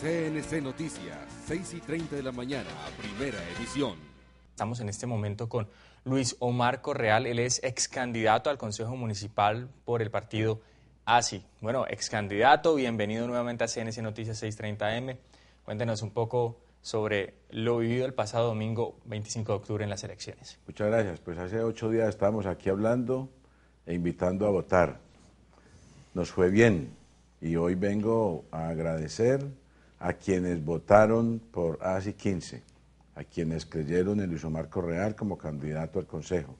CNC Noticias, 6 y 30 de la mañana, primera edición. Estamos en este momento con Luis Omar Correal, él es ex candidato al Consejo Municipal por el partido ASI. Bueno, ex candidato, bienvenido nuevamente a CNC Noticias 630M. Cuéntenos un poco sobre lo vivido el pasado domingo 25 de octubre en las elecciones. Muchas gracias. Pues hace ocho días estábamos aquí hablando e invitando a votar. Nos fue bien y hoy vengo a agradecer a quienes votaron por ASI 15, a quienes creyeron en Luis Omar real como candidato al Consejo.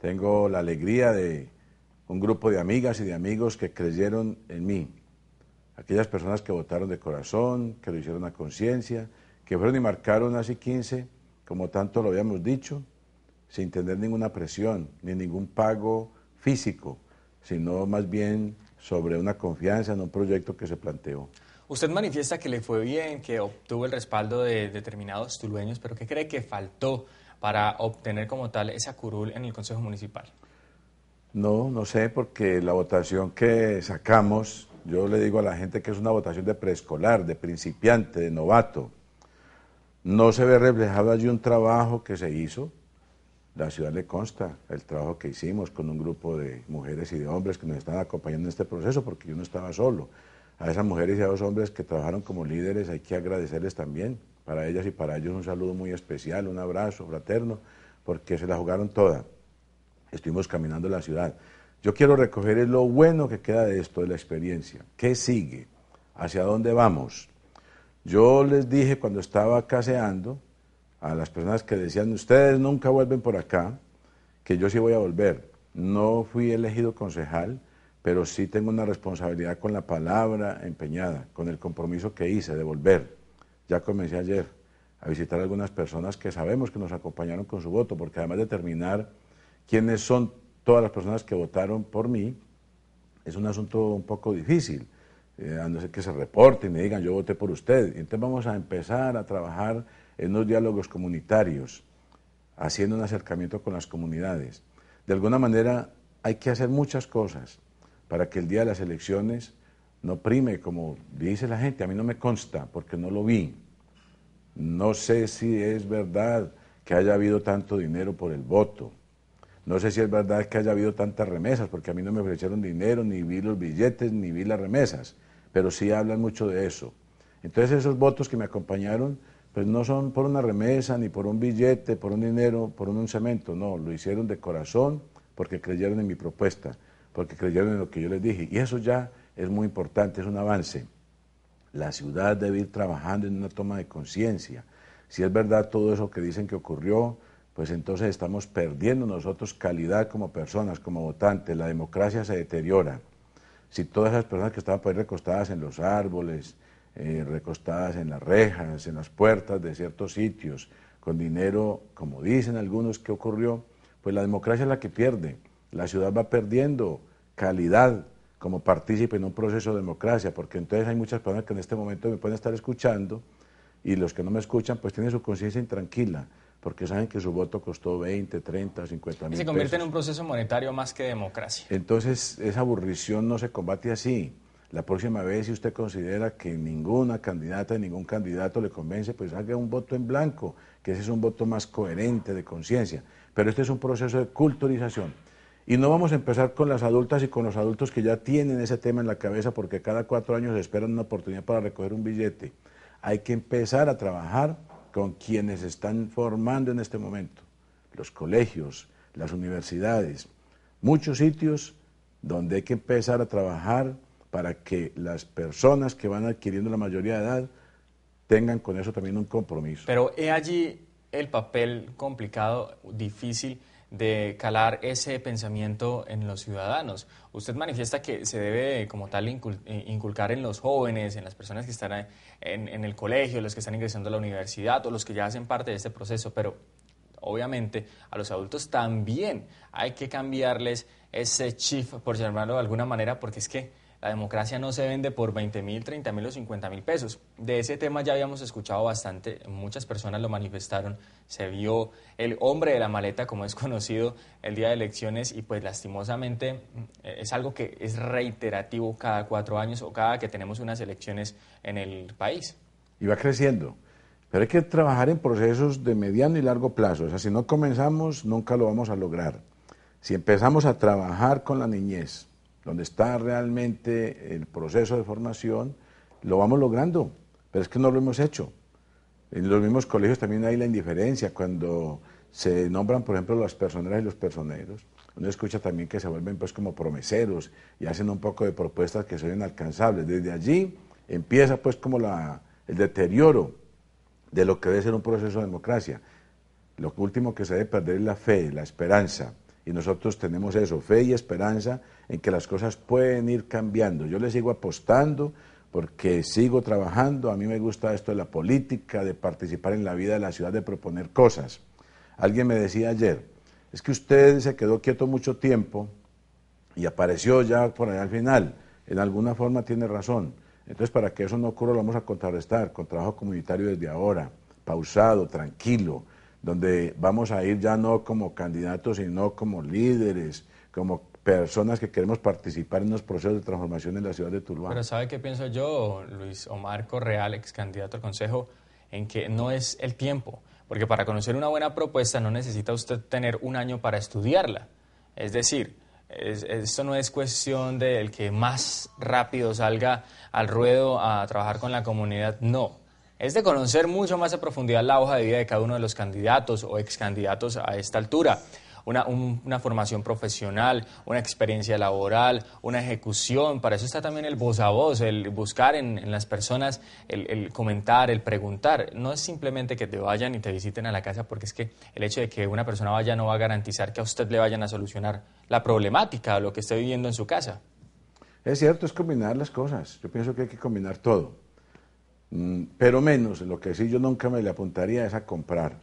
Tengo la alegría de un grupo de amigas y de amigos que creyeron en mí, aquellas personas que votaron de corazón, que lo hicieron a conciencia, que fueron y marcaron ASI 15, como tanto lo habíamos dicho, sin tener ninguna presión ni ningún pago físico, sino más bien sobre una confianza en un proyecto que se planteó. Usted manifiesta que le fue bien, que obtuvo el respaldo de determinados tulueños, pero ¿qué cree que faltó para obtener como tal esa curul en el Consejo Municipal? No, no sé, porque la votación que sacamos, yo le digo a la gente que es una votación de preescolar, de principiante, de novato. No se ve reflejado allí un trabajo que se hizo. La ciudad le consta el trabajo que hicimos con un grupo de mujeres y de hombres que nos están acompañando en este proceso, porque yo no estaba solo. A esas mujeres y a esos hombres que trabajaron como líderes hay que agradecerles también. Para ellas y para ellos un saludo muy especial, un abrazo fraterno, porque se la jugaron toda. Estuvimos caminando la ciudad. Yo quiero recoger lo bueno que queda de esto, de la experiencia. ¿Qué sigue? ¿Hacia dónde vamos? Yo les dije cuando estaba caseando a las personas que decían, ustedes nunca vuelven por acá, que yo sí voy a volver. No fui elegido concejal, pero sí tengo una responsabilidad con la palabra empeñada, con el compromiso que hice de volver. Ya comencé ayer a visitar algunas personas que sabemos que nos acompañaron con su voto, porque además de determinar quiénes son todas las personas que votaron por mí, es un asunto un poco difícil. Eh, a no ser que se reporten y me digan yo voté por usted. Entonces vamos a empezar a trabajar en los diálogos comunitarios, haciendo un acercamiento con las comunidades. De alguna manera hay que hacer muchas cosas para que el día de las elecciones no prime, como dice la gente. A mí no me consta porque no lo vi. No sé si es verdad que haya habido tanto dinero por el voto. No sé si es verdad que haya habido tantas remesas, porque a mí no me ofrecieron dinero, ni vi los billetes, ni vi las remesas, pero sí hablan mucho de eso. Entonces esos votos que me acompañaron, pues no son por una remesa, ni por un billete, por un dinero, por un cemento, no, lo hicieron de corazón porque creyeron en mi propuesta porque creyeron en lo que yo les dije. Y eso ya es muy importante, es un avance. La ciudad debe ir trabajando en una toma de conciencia. Si es verdad todo eso que dicen que ocurrió, pues entonces estamos perdiendo nosotros calidad como personas, como votantes. La democracia se deteriora. Si todas esas personas que estaban por recostadas en los árboles, eh, recostadas en las rejas, en las puertas de ciertos sitios, con dinero, como dicen algunos, que ocurrió? Pues la democracia es la que pierde. La ciudad va perdiendo calidad como partícipe en un proceso de democracia, porque entonces hay muchas personas que en este momento me pueden estar escuchando y los que no me escuchan pues tienen su conciencia intranquila, porque saben que su voto costó 20, 30, 50 mil. Y se convierte en un proceso monetario más que democracia. Entonces esa aburrición no se combate así. La próxima vez, si usted considera que ninguna candidata, ningún candidato le convence, pues haga un voto en blanco, que ese es un voto más coherente de conciencia. Pero este es un proceso de culturización. Y no vamos a empezar con las adultas y con los adultos que ya tienen ese tema en la cabeza porque cada cuatro años esperan una oportunidad para recoger un billete. Hay que empezar a trabajar con quienes están formando en este momento, los colegios, las universidades, muchos sitios donde hay que empezar a trabajar para que las personas que van adquiriendo la mayoría de edad tengan con eso también un compromiso. Pero he allí el papel complicado, difícil de calar ese pensamiento en los ciudadanos. Usted manifiesta que se debe como tal eh, inculcar en los jóvenes, en las personas que están eh, en, el colegio, los que están ingresando a la universidad o los que ya hacen parte de este proceso, pero obviamente a los adultos también hay que cambiarles ese chip, por llamarlo de alguna manera, porque es que la democracia no se vende por 20 mil, 30 mil o 50 mil pesos. De ese tema ya habíamos escuchado bastante, muchas personas lo manifestaron. Se vio el hombre de la maleta, como es conocido, el día de elecciones y pues lastimosamente mm, es algo que es reiterativo cada cuatro años o cada que tenemos unas elecciones en el país. Y va creciendo. Pero hay que trabajar en procesos de mediano y largo plazo. O sea, si no comenzamos, nunca lo vamos a lograr. Si empezamos a trabajar con la niñez, donde está realmente el proceso de formación, lo vamos logrando, pero es que no lo hemos hecho. En los mismos colegios también hay la indiferencia cuando se nombran, por ejemplo, las personas y los personeros. Uno escucha también que se vuelven pues como promeseros y hacen un poco de propuestas que son inalcanzables. Desde allí empieza pues como la, el deterioro de lo que debe ser un proceso de democracia. Lo último que se debe perder es la fe, la esperanza y nosotros tenemos eso, fe y esperanza en que las cosas pueden ir cambiando. Yo le sigo apostando porque sigo trabajando, a mí me gusta esto de la política, de participar en la vida de la ciudad, de proponer cosas. Alguien me decía ayer, es que usted se quedó quieto mucho tiempo y apareció ya por allá al final. En alguna forma tiene razón. Entonces, para que eso no ocurra, lo vamos a contrarrestar con trabajo comunitario desde ahora, pausado, tranquilo, donde vamos a ir ya no como candidatos, sino como líderes, como personas que queremos participar en los procesos de transformación en la ciudad de Tuluá. Pero ¿sabe qué pienso yo, Luis Omar Correal, ex candidato al Consejo, en que no es el tiempo? Porque para conocer una buena propuesta no necesita usted tener un año para estudiarla. Es decir, esto no es cuestión del de que más rápido salga al ruedo a trabajar con la comunidad, no es de conocer mucho más a profundidad la hoja de vida de cada uno de los candidatos o excandidatos a esta altura. Una, formación profesional, una experiencia laboral, una ejecución. Para eso está también el voz a voz, el buscar en, las personas, el, el, comentar, el preguntar. No es simplemente que te vayan y te visiten a la casa, porque es que el hecho de que una persona vaya no va a garantizar que a usted le vayan a solucionar la problemática, lo que esté viviendo en su casa. Es cierto, es combinar las cosas. Yo pienso que hay que combinar todo Mm, pero menos, lo que sí yo nunca me le apuntaría es a comprar,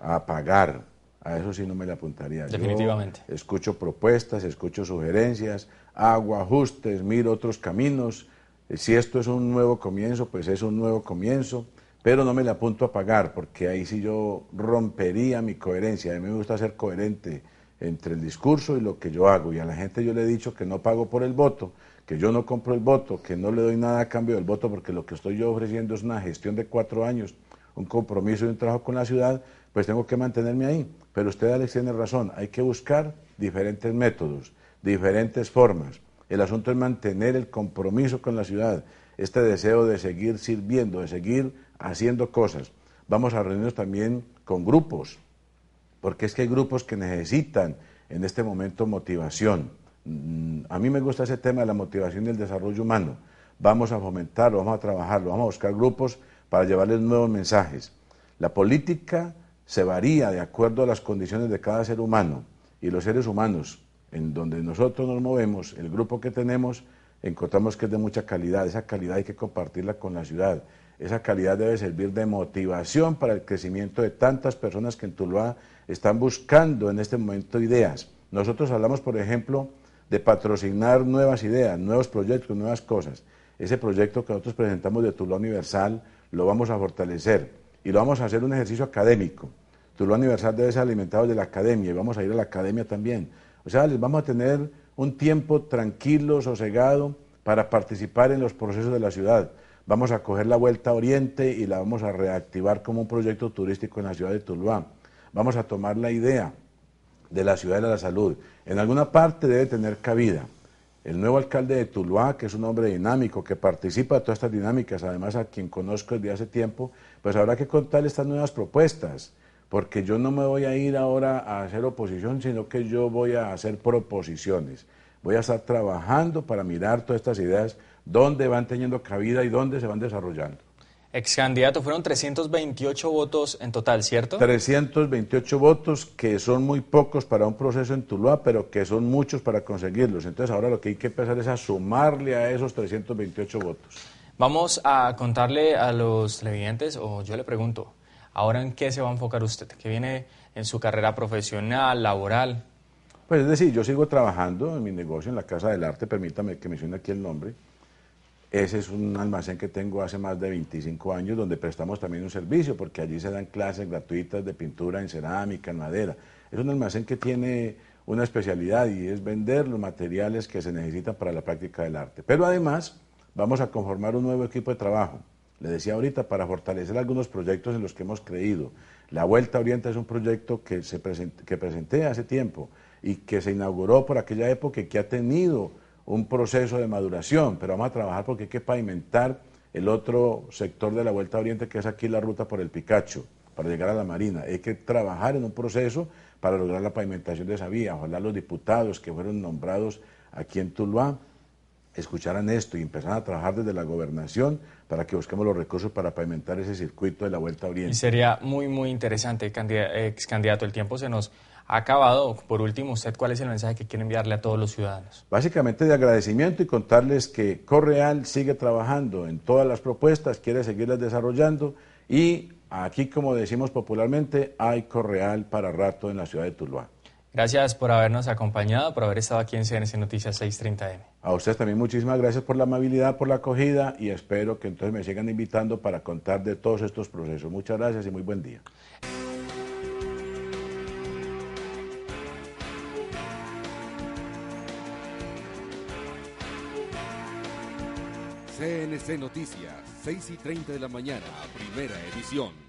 a pagar, a eso sí no me le apuntaría. Definitivamente. escucho propuestas, escucho sugerencias, hago ajustes, miro otros caminos. Eh, si esto es un nuevo comienzo, pues es un nuevo comienzo, pero no me le apunto a pagar, porque ahí sí yo rompería mi coherencia. A mí me gusta ser coherente entre el discurso y lo que yo hago. Y a la gente yo le he dicho que no pago por el voto, que yo no compro el voto, que no le doy nada a cambio del voto, porque lo que estoy yo ofreciendo es una gestión de cuatro años, un compromiso y un trabajo con la ciudad, pues tengo que mantenerme ahí. Pero usted, Alex, tiene razón, hay que buscar diferentes métodos, diferentes formas. El asunto es mantener el compromiso con la ciudad, este deseo de seguir sirviendo, de seguir haciendo cosas. Vamos a reunirnos también con grupos, porque es que hay grupos que necesitan en este momento motivación. Mm, a mí me gusta ese tema de la motivación y el desarrollo humano. Vamos a fomentarlo, vamos a trabajarlo, vamos a buscar grupos para llevarles nuevos mensajes. La política se varía de acuerdo a las condiciones de cada ser humano y los seres humanos, en donde nosotros nos movemos, el grupo que tenemos, encontramos que es de mucha calidad. Esa calidad hay que compartirla con la ciudad, esa calidad debe servir de motivación para el crecimiento de tantas personas que en Tuluá están buscando en este momento ideas. Nosotros hablamos, por ejemplo, de patrocinar nuevas ideas, nuevos proyectos, nuevas cosas. Ese proyecto que nosotros presentamos de Tuluá Universal lo vamos a fortalecer y lo vamos a hacer un ejercicio académico. Tuluá Universal debe ser alimentado de la academia y vamos a ir a la academia también. O sea, les vamos a tener un tiempo tranquilo, sosegado, para participar en los procesos de la ciudad. Vamos a coger la Vuelta a Oriente y la vamos a reactivar como un proyecto turístico en la ciudad de Tuluá. Vamos a tomar la idea de la ciudad de la salud. En alguna parte debe tener cabida. El nuevo alcalde de Tuluá, que es un hombre dinámico, que participa de todas estas dinámicas, además a quien conozco desde hace tiempo, pues habrá que contar estas nuevas propuestas, porque yo no me voy a ir ahora a hacer oposición, sino que yo voy a hacer proposiciones voy a estar trabajando para mirar todas estas ideas, dónde van teniendo cabida y dónde se van desarrollando. Ex candidato, fueron 328 votos en total, ¿cierto? 328 votos que son muy pocos para un proceso en Tuluá, pero que son muchos para conseguirlos. Entonces ahora lo que hay que empezar es a sumarle a esos 328 votos. Vamos a contarle a los televidentes, o yo le pregunto, ahora en qué se va a enfocar usted, qué viene en su carrera profesional, laboral. Pues es decir, yo sigo trabajando en mi negocio, en la Casa del Arte, permítame que mencione aquí el nombre. Ese es un almacén que tengo hace más de 25 años donde prestamos también un servicio, porque allí se dan clases gratuitas de pintura en cerámica, en madera. Es un almacén que tiene una especialidad y es vender los materiales que se necesitan para la práctica del arte. Pero además vamos a conformar un nuevo equipo de trabajo. Le decía ahorita, para fortalecer algunos proyectos en los que hemos creído. La Vuelta Oriente es un proyecto que, se que presenté hace tiempo y que se inauguró por aquella época y que ha tenido un proceso de maduración, pero vamos a trabajar porque hay que pavimentar el otro sector de la Vuelta a Oriente, que es aquí la ruta por el Picacho, para llegar a la Marina. Hay que trabajar en un proceso para lograr la pavimentación de esa vía. Ojalá los diputados que fueron nombrados aquí en Tuluá escucharan esto y empezaran a trabajar desde la gobernación para que busquemos los recursos para pavimentar ese circuito de la Vuelta Oriente. Y sería muy, muy interesante, ex candidato. El tiempo se nos acabado. Por último, usted, ¿cuál es el mensaje que quiere enviarle a todos los ciudadanos? Básicamente de agradecimiento y contarles que Correal sigue trabajando en todas las propuestas, quiere seguirlas desarrollando y aquí, como decimos popularmente, hay Correal para rato en la ciudad de Tuluá. Gracias por habernos acompañado, por haber estado aquí en CNC Noticias 630M. A ustedes también muchísimas gracias por la amabilidad, por la acogida y espero que entonces me sigan invitando para contar de todos estos procesos. Muchas gracias y muy buen día. CNC Noticias, 6 y 30 de la mañana, primera edición.